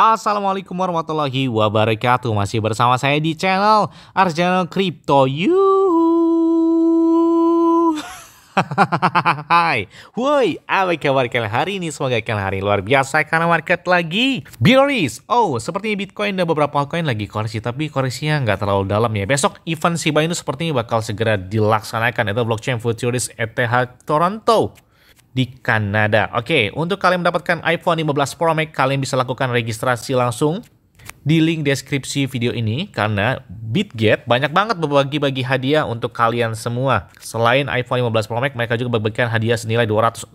Assalamualaikum warahmatullahi wabarakatuh Masih bersama saya di channel Arjana Crypto You, Hai, woi, apa kabar kalian hari ini? Semoga kalian hari ini luar biasa karena market lagi bearish. Oh, sepertinya Bitcoin dan beberapa altcoin lagi koreksi, tapi koreksinya nggak terlalu dalam ya. Besok event Shiba Inu sepertinya bakal segera dilaksanakan, yaitu Blockchain futurist e ETH Toronto di Kanada. Oke, untuk kalian mendapatkan iPhone 15 Pro Max, kalian bisa lakukan registrasi langsung di link deskripsi video ini karena Bitget banyak banget berbagi-bagi hadiah untuk kalian semua. Selain iPhone 15 Pro Max, mereka juga berbagikan hadiah senilai 260.000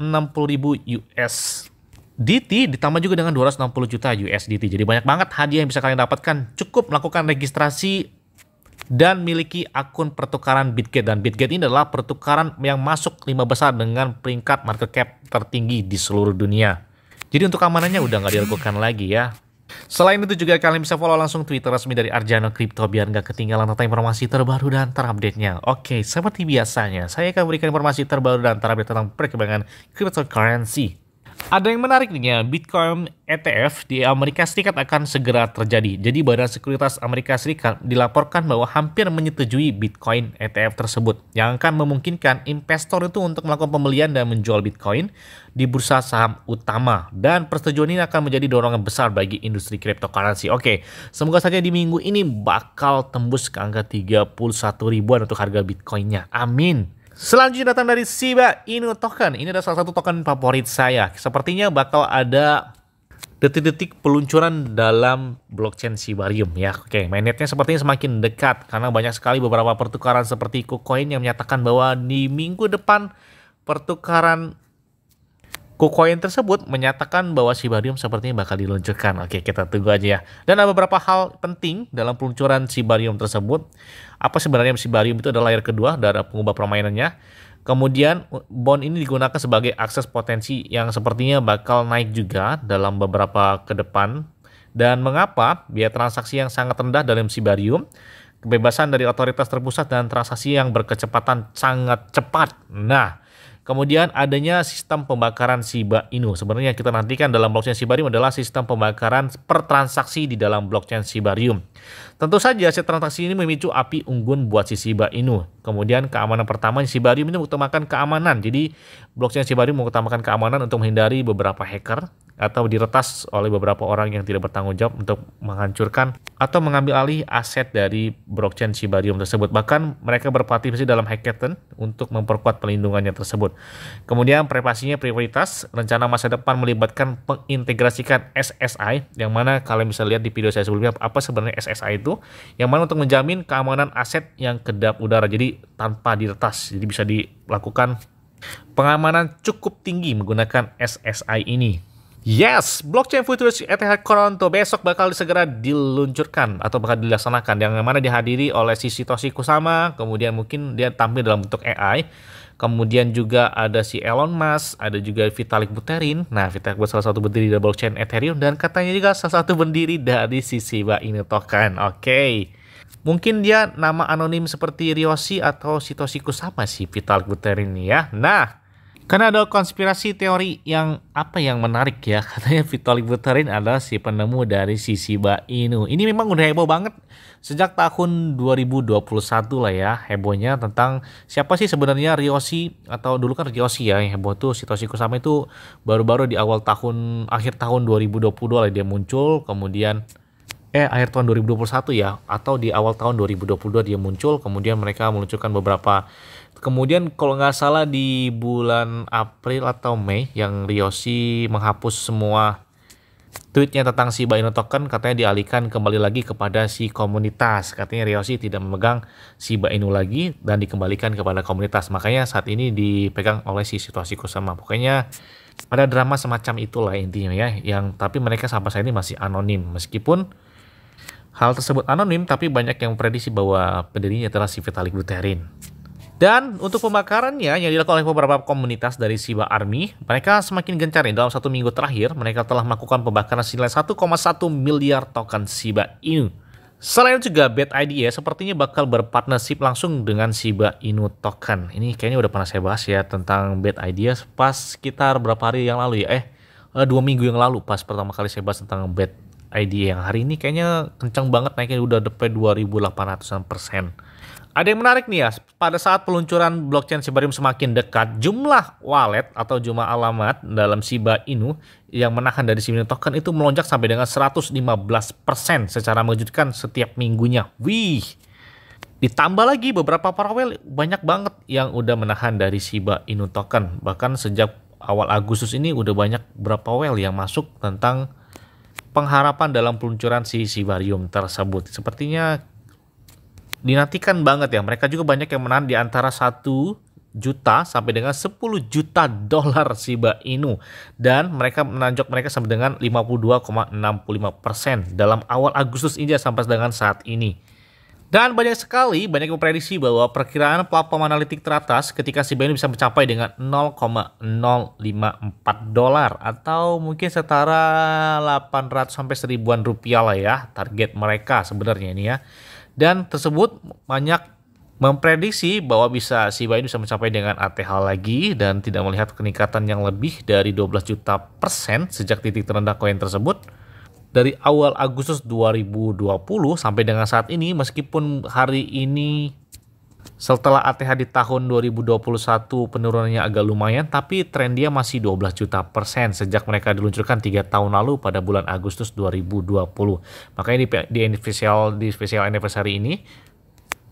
US DT ditambah juga dengan 260 juta USDT. Jadi banyak banget hadiah yang bisa kalian dapatkan. Cukup melakukan registrasi dan miliki akun pertukaran Bitget dan Bitget ini adalah pertukaran yang masuk lima besar dengan peringkat market cap tertinggi di seluruh dunia. Jadi untuk keamanannya udah nggak diragukan lagi ya. Selain itu juga kalian bisa follow langsung Twitter resmi dari Arjano Crypto biar nggak ketinggalan tentang informasi terbaru dan terupdate-nya. Oke, seperti biasanya, saya akan berikan informasi terbaru dan terupdate tentang perkembangan cryptocurrency ada yang menarik nih ya, Bitcoin ETF di Amerika Serikat akan segera terjadi. Jadi Badan Sekuritas Amerika Serikat dilaporkan bahwa hampir menyetujui Bitcoin ETF tersebut yang akan memungkinkan investor itu untuk melakukan pembelian dan menjual Bitcoin di bursa saham utama. Dan persetujuan ini akan menjadi dorongan besar bagi industri cryptocurrency. Oke, semoga saja di minggu ini bakal tembus ke angka 31 ribuan untuk harga Bitcoinnya. Amin. Selanjutnya datang dari Shiba Inu Token. Ini adalah salah satu token favorit saya. Sepertinya bakal ada detik-detik peluncuran dalam blockchain Sibarium ya. Oke, mainnetnya sepertinya semakin dekat karena banyak sekali beberapa pertukaran seperti KuCoin yang menyatakan bahwa di minggu depan pertukaran Kucoin tersebut menyatakan bahwa Sibarium sepertinya bakal diluncurkan. Oke, kita tunggu aja ya. Dan ada beberapa hal penting dalam peluncuran Sibarium tersebut. Apa sebenarnya Sibarium itu adalah layar kedua dari pengubah permainannya. Kemudian bond ini digunakan sebagai akses potensi yang sepertinya bakal naik juga dalam beberapa ke depan. Dan mengapa biaya transaksi yang sangat rendah dalam Sibarium kebebasan dari otoritas terpusat dan transaksi yang berkecepatan sangat cepat. Nah, Kemudian adanya sistem pembakaran Shiba Inu. Sebenarnya kita nantikan dalam blockchain Shibarium adalah sistem pembakaran per transaksi di dalam blockchain Shibarium. Tentu saja si transaksi ini memicu api unggun buat si Shiba Inu. Kemudian keamanan pertama Shibarium ini mengutamakan keamanan. Jadi blockchain Shibarium mengutamakan keamanan untuk menghindari beberapa hacker atau diretas oleh beberapa orang yang tidak bertanggung jawab untuk menghancurkan atau mengambil alih aset dari blockchain Shibarium tersebut. Bahkan mereka berpartisipasi dalam hackathon untuk memperkuat pelindungannya tersebut. Kemudian privasinya prioritas, rencana masa depan melibatkan pengintegrasikan SSI, yang mana kalian bisa lihat di video saya sebelumnya apa sebenarnya SSI itu, yang mana untuk menjamin keamanan aset yang kedap udara, jadi tanpa diretas, jadi bisa dilakukan pengamanan cukup tinggi menggunakan SSI ini. Yes, blockchain futures ETH Toronto besok bakal segera diluncurkan atau bakal dilaksanakan yang mana dihadiri oleh si Satoshi Kusama, kemudian mungkin dia tampil dalam bentuk AI. Kemudian juga ada si Elon Musk, ada juga Vitalik Buterin. Nah, Vitalik buat salah satu pendiri dari blockchain Ethereum dan katanya juga salah satu pendiri dari si Shiba Inu token. Oke. Okay. Mungkin dia nama anonim seperti Ryoshi atau Satoshi Kusama si Vitalik Buterin ya. Nah, karena ada konspirasi teori yang apa yang menarik ya katanya Vitalik Buterin adalah si penemu dari sisi Inu. Ini memang udah heboh banget sejak tahun 2021 lah ya hebohnya tentang siapa sih sebenarnya Ryoshi atau dulu kan Ryoshi ya yang heboh tuh Satoshi Kusama itu baru-baru di awal tahun akhir tahun 2022 lah dia muncul kemudian eh akhir tahun 2021 ya atau di awal tahun 2022 dia muncul kemudian mereka meluncurkan beberapa kemudian kalau nggak salah di bulan April atau Mei yang Riosi menghapus semua tweetnya tentang si Baino Token katanya dialihkan kembali lagi kepada si komunitas. Katanya Riosi tidak memegang si Baino lagi dan dikembalikan kepada komunitas. Makanya saat ini dipegang oleh si situasi Kusama. Pokoknya ada drama semacam itulah intinya ya. Yang tapi mereka sampai saat ini masih anonim meskipun Hal tersebut anonim tapi banyak yang memprediksi bahwa pendirinya adalah si Vitalik Buterin. Dan untuk pembakarannya yang dilakukan oleh beberapa komunitas dari Siba Army, mereka semakin gencar Dalam satu minggu terakhir, mereka telah melakukan pembakaran senilai 1,1 miliar token Siba Inu. Selain itu juga Bad Idea sepertinya bakal berpartnership langsung dengan Shiba Inu Token. Ini kayaknya udah pernah saya bahas ya tentang Bad Idea pas sekitar berapa hari yang lalu ya. Eh, eh dua minggu yang lalu pas pertama kali saya bahas tentang Bad ID yang hari ini kayaknya kencang banget naiknya udah sampai 2800-an persen. Ada yang menarik nih ya, pada saat peluncuran blockchain Sibarium semakin dekat, jumlah wallet atau jumlah alamat dalam Shiba Inu yang menahan dari Shiba token itu melonjak sampai dengan 115% secara mengejutkan setiap minggunya. Wih, Ditambah lagi beberapa paralel banyak banget yang udah menahan dari Shiba Inu token. Bahkan sejak awal Agustus ini udah banyak berapa whale yang masuk tentang pengharapan dalam peluncuran si Sivarium tersebut. Sepertinya dinantikan banget ya. Mereka juga banyak yang menahan di antara satu juta sampai dengan 10 juta dolar Shiba Inu dan mereka menanjak mereka sampai dengan 52,65 persen dalam awal Agustus ini sampai dengan saat ini. Dan banyak sekali, banyak yang memprediksi bahwa perkiraan platform analitik teratas ketika si ini bisa mencapai dengan 0,054 dolar atau mungkin setara 800 sampai seribuan rupiah lah ya target mereka sebenarnya ini ya. Dan tersebut banyak memprediksi bahwa bisa SIBA ini bisa mencapai dengan ATH lagi dan tidak melihat peningkatan yang lebih dari 12 juta persen sejak titik terendah koin tersebut dari awal Agustus 2020 sampai dengan saat ini meskipun hari ini setelah ATH di tahun 2021 penurunannya agak lumayan tapi tren dia masih 12 juta persen sejak mereka diluncurkan 3 tahun lalu pada bulan Agustus 2020. Makanya di di official di special anniversary ini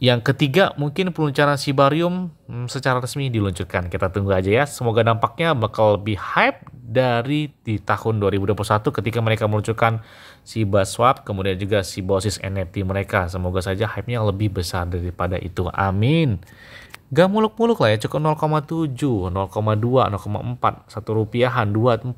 yang ketiga, mungkin peluncuran Sibarium hmm, secara resmi diluncurkan. Kita tunggu aja ya. Semoga dampaknya bakal lebih hype dari di tahun 2021 ketika mereka meluncurkan si Baswap, kemudian juga sibosis NFT e mereka. Semoga saja hype-nya lebih besar daripada itu. Amin gak muluk-muluk lah ya cukup 0,7 0,2 0,4 satu rupiahan 2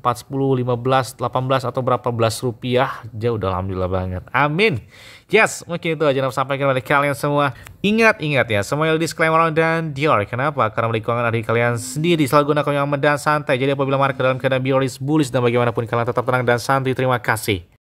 4 10 15 18 atau berapa belas rupiah aja udah alhamdulillah banget amin yes mungkin itu aja yang sampaikan kepada kalian semua ingat ingat ya semuanya disclaimer dan Dior kenapa karena beli keuangan dari kalian sendiri selalu gunakan yang aman dan santai jadi apabila market dalam keadaan bioris bullish dan bagaimanapun kalian tetap tenang dan santai terima kasih